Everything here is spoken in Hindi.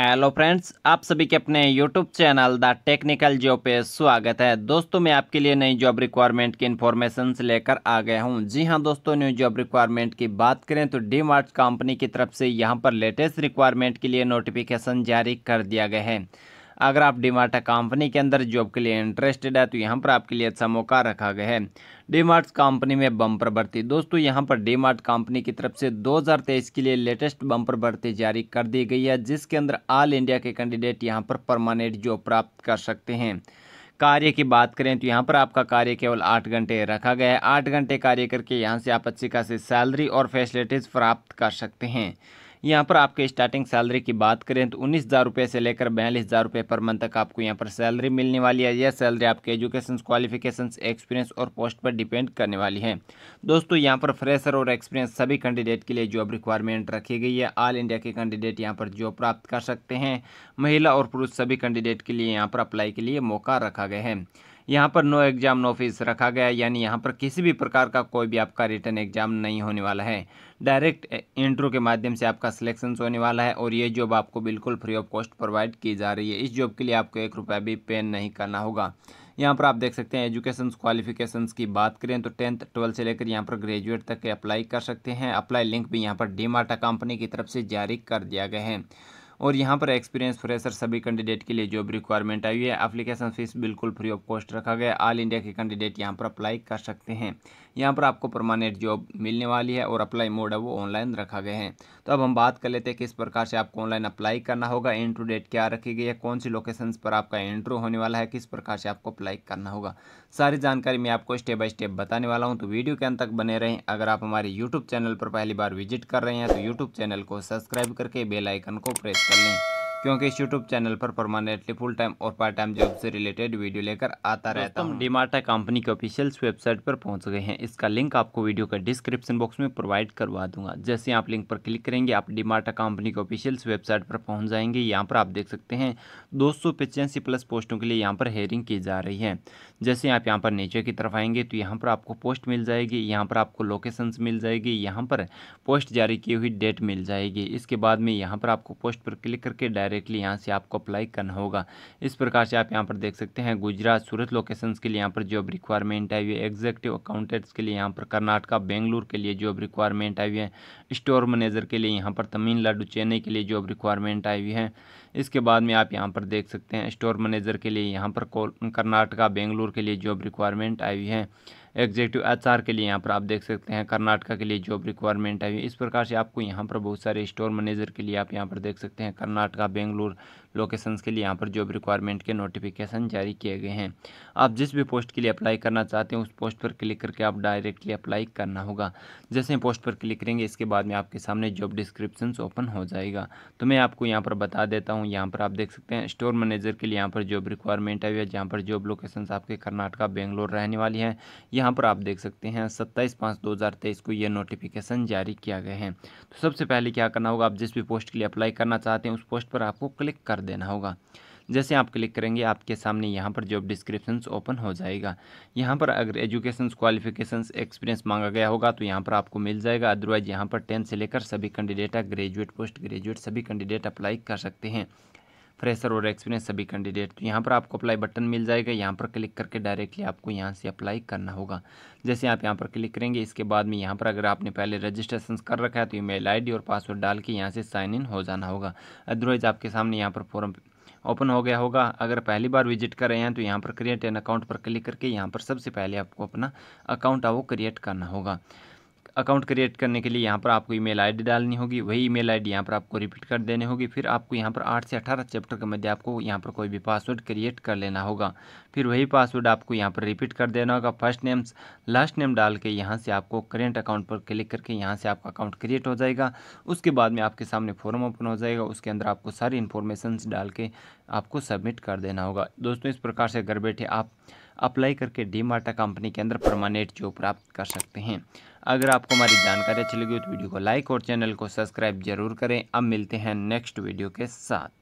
हेलो फ्रेंड्स आप सभी के अपने YouTube channel the technical job पे स्वागत है दोस्तों मैं आपके लिए नई जॉब रिक्वायरमेंट की इन्फॉर्मेशन लेकर आ गया हूं जी हां दोस्तों न्यू जॉब रिक्वायरमेंट की बात करें तो डी कंपनी की तरफ से यहां पर लेटेस्ट रिक्वायरमेंट के लिए नोटिफिकेशन जारी कर दिया गया है अगर आप डीमार्ट कंपनी के अंदर जॉब के लिए इंटरेस्टेड है तो यहाँ पर आपके लिए अच्छा मौका रखा गया है डीमार्ट कंपनी में बम्पर भर्ती दोस्तों यहाँ पर डीमार्ट कंपनी की तरफ से 2023 के लिए लेटेस्ट बम्पर भर्ती जारी कर दी गई है जिसके अंदर ऑल इंडिया के कैंडिडेट यहाँ पर परमानेंट जॉब प्राप्त कर सकते हैं कार्य की बात करें तो यहाँ पर आपका कार्य केवल आठ घंटे रखा गया है आठ घंटे कार्य करके यहाँ से आप अच्छी खासी सैलरी और फैसिलिटीज़ प्राप्त कर सकते हैं यहाँ पर आपके स्टार्टिंग सैलरी की बात करें तो उन्नीस हज़ार रुपये से लेकर बयालीस हज़ार रुपये पर मंथ तक आपको यहाँ पर सैलरी मिलने वाली है यह सैलरी आपके एजुकेशन क्वालिफिकेशन एक्सपीरियंस और पोस्ट पर डिपेंड करने वाली है दोस्तों यहाँ पर फ्रेशर और एक्सपीरियंस सभी कैंडिडेट के लिए जॉब रिक्वायरमेंट रखी गई है ऑल इंडिया के कैंडिडेट यहाँ पर जॉब प्राप्त कर सकते हैं महिला और पुरुष सभी कैंडिडेट के लिए यहाँ पर अप्लाई के लिए मौका रखा गया है यहाँ पर नो एग्ज़ाम नो फीस रखा गया यानी यहाँ पर किसी भी प्रकार का कोई भी आपका रिटर्न एग्ज़ाम नहीं होने वाला है डायरेक्ट इंटरव्यू के माध्यम से आपका सिलेक्शन होने वाला है और ये जॉब आपको बिल्कुल फ्री ऑफ कॉस्ट प्रोवाइड की जा रही है इस जॉब के लिए आपको एक रुपया भी पेन नहीं करना होगा यहाँ पर आप देख सकते हैं एजुकेशन क्वालिफिकेशन की बात करें तो टेंथ ट्वेल्थ से लेकर यहाँ पर ग्रेजुएट तक अप्लाई कर सकते हैं अप्लाई लिंक भी यहाँ पर डी कंपनी की तरफ से जारी कर दिया गया है और यहाँ पर एक्सपीरियंस फ्रेशर सभी कैंडिडेट के लिए जॉब रिक्वायरमेंट आई है एप्लीकेशन फीस बिल्कुल फ्री ऑफ कॉस्ट रखा गया ऑल इंडिया के कैंडिडेट यहाँ पर अप्लाई कर सकते हैं यहाँ पर आपको परमानेंट जॉब मिलने वाली है और अप्लाई मोड है वो ऑनलाइन रखा गया है तो अब हम बात कर लेते हैं किस प्रकार से आपको ऑनलाइन अप्लाई करना होगा इंट्रो डेट क्या रखी गई है कौन सी लोकेशन पर आपका इंट्रो होने वाला है किस प्रकार से आपको अप्लाई करना होगा सारी जानकारी मैं आपको स्टेप बाई स्टेप बताने वाला हूँ तो वीडियो के अंत तक बने रहें अगर आप हमारे यूट्यूब चैनल पर पहली बार विजिट कर रहे हैं तो यूट्यूब चैनल को सब्सक्राइब करके बेलाइकन को प्रेस कर लें क्योंकि इस यूट्यूब चैनल पर परमानेंटली फुल टाइम और पार्ट टाइम जॉब से रिलेटेड वीडियो लेकर आता रहता हूँ डिमाटा कंपनी के ऑफिशियल वेबसाइट पर पहुँच गए हैं इसका लिंक आपको वीडियो का डिस्क्रिप्शन बॉक्स में प्रोवाइड करवा दूंगा जैसे आप लिंक पर क्लिक करेंगे आप डिमाटा कंपनी के ऑफिशियल वेबसाइट पर पहुँच जाएंगे यहाँ पर आप देख सकते हैं दो प्लस पोस्टों के लिए यहाँ पर हेयरिंग की जा रही है जैसे आप यहाँ पर नीचे की तरफ आएंगे तो यहाँ पर आपको पोस्ट मिल जाएगी यहाँ पर आपको लोकेशंस मिल जाएगी यहाँ पर पोस्ट जारी की हुई डेट मिल जाएगी इसके बाद में यहाँ पर आपको पोस्ट पर क्लिक करके डायरेक्ट डायरेक्टली यहाँ से आपको अप्लाई करना होगा इस प्रकार से आप यहाँ पर देख सकते हैं गुजरात सूरत लोकेशंस के लिए यहाँ पर जॉब रिक्वायरमेंट आई हुई है एग्जेक्टिव अकाउंटेंट्स के लिए यहाँ पर कर्नाटका बेंगलुरु के लिए जॉब रिक्वायरमेंट आई हुई है स्टोर मैनेजर के लिए यहाँ पर तमिलनाडु चेन्नई के लिए जॉब रिक्वायरमेंट आई हुई है इसके बाद में आप यहाँ पर देख सकते हैं स्टोर मैनेजर के लिए यहाँ पर कर्नाटका बेंगलुरु के लिए जॉब रिक्वायरमेंट आई हुई है एग्जेक्टिव आर के लिए यहाँ पर आप देख सकते हैं कर्नाटका के लिए जॉब रिक्वायरमेंट है इस प्रकार से आपको यहाँ पर बहुत सारे स्टोर मैनेजर के लिए आप यहाँ पर देख सकते हैं कर्नाटका बेंगलुरु लोकेशंस के लिए यहाँ पर जॉब रिक्वायरमेंट के नोटिफिकेशन जारी किए गए हैं आप जिस भी पोस्ट के लिए अप्लाई करना चाहते हैं उस पोस्ट पर क्लिक करके आप डायरेक्टली अप्लाई करना होगा जैसे पोस्ट पर क्लिक करेंगे इसके बाद में आपके सामने जॉब डिस्क्रिप्शन ओपन हो जाएगा तो मैं आपको यहाँ पर बता देता हूँ यहाँ पर आप देख सकते हैं स्टोर मैनेजर के लिए यहाँ पर जॉब रिक्वायरमेंट है जहाँ पर जॉब लोकेशन आपके कर्नाटका बेंगलोर रहने वाली है यहाँ पर आप देख सकते हैं सत्ताईस पाँच दो हज़ार तेईस को ये नोटिफिकेशन जारी किया गया है तो सबसे पहले क्या करना होगा आप जिस भी पोस्ट के लिए अप्लाई करना चाहते हैं उस पोस्ट पर आपको क्लिक कर देना होगा जैसे आप क्लिक करेंगे आपके सामने यहाँ पर जॉब डिस्क्रिप्शन ओपन हो जाएगा यहाँ पर अगर एजुकेशन क्वालिफिकेशन एक्सपीरियंस मांगा गया होगा तो यहाँ पर आपको मिल जाएगा अदरवाइज यहाँ पर टेंथ से लेकर सभी कैंडिडेट ग्रेजुएट पोस्ट ग्रेजुएट सभी कैंडिडेट अप्लाई कर सकते हैं फ्रेशर और एक्सपीरियंस सभी कैंडिडेट तो यहाँ पर आपको अप्लाई बटन मिल जाएगा यहाँ पर क्लिक करके डायरेक्टली आपको यहाँ से अप्लाई करना होगा जैसे आप यहाँ पर क्लिक करेंगे इसके बाद में यहाँ पर अगर आपने पहले रजिस्ट्रेशन कर रखा है तो ईमेल आईडी और पासवर्ड डाल के यहाँ से साइन इन हो जाना होगा अदरवाइज आपके सामने यहाँ पर फॉर्म ओपन हो गया होगा अगर पहली बार विजिट कर रहे हैं तो यहाँ पर क्रिएट एन अकाउंट पर क्लिक करके यहाँ पर सबसे पहले आपको अपना अकाउंट आओ क्रिएट करना होगा अकाउंट क्रिएट करने के लिए यहाँ पर आपको ईमेल आईडी डालनी होगी वही ईमेल आईडी यहाँ पर आपको रिपीट कर देने होगी फिर आपको यहाँ पर आठ से अठारह चैप्टर के मध्य आपको यहाँ पर कोई भी पासवर्ड क्रिएट कर लेना होगा फिर वही पासवर्ड आपको यहाँ पर रिपीट कर देना होगा फर्स्ट नेम्स लास्ट नेम डाल के यहाँ से आपको करेंट अकाउंट पर क्लिक करके यहाँ से आपका अकाउंट क्रिएट हो जाएगा उसके बाद में आपके सामने फॉर्म ओपन हो जाएगा उसके अंदर आपको सारी इन्फॉर्मेशन डाल के आपको सबमिट कर देना होगा दोस्तों इस प्रकार से घर बैठे आप अप्लाई करके डी माटा कंपनी के अंदर परमानेंट जॉब प्राप्त कर सकते हैं अगर आपको हमारी जानकारी अच्छी लगी हो तो वीडियो को लाइक और चैनल को सब्सक्राइब जरूर करें अब मिलते हैं नेक्स्ट वीडियो के साथ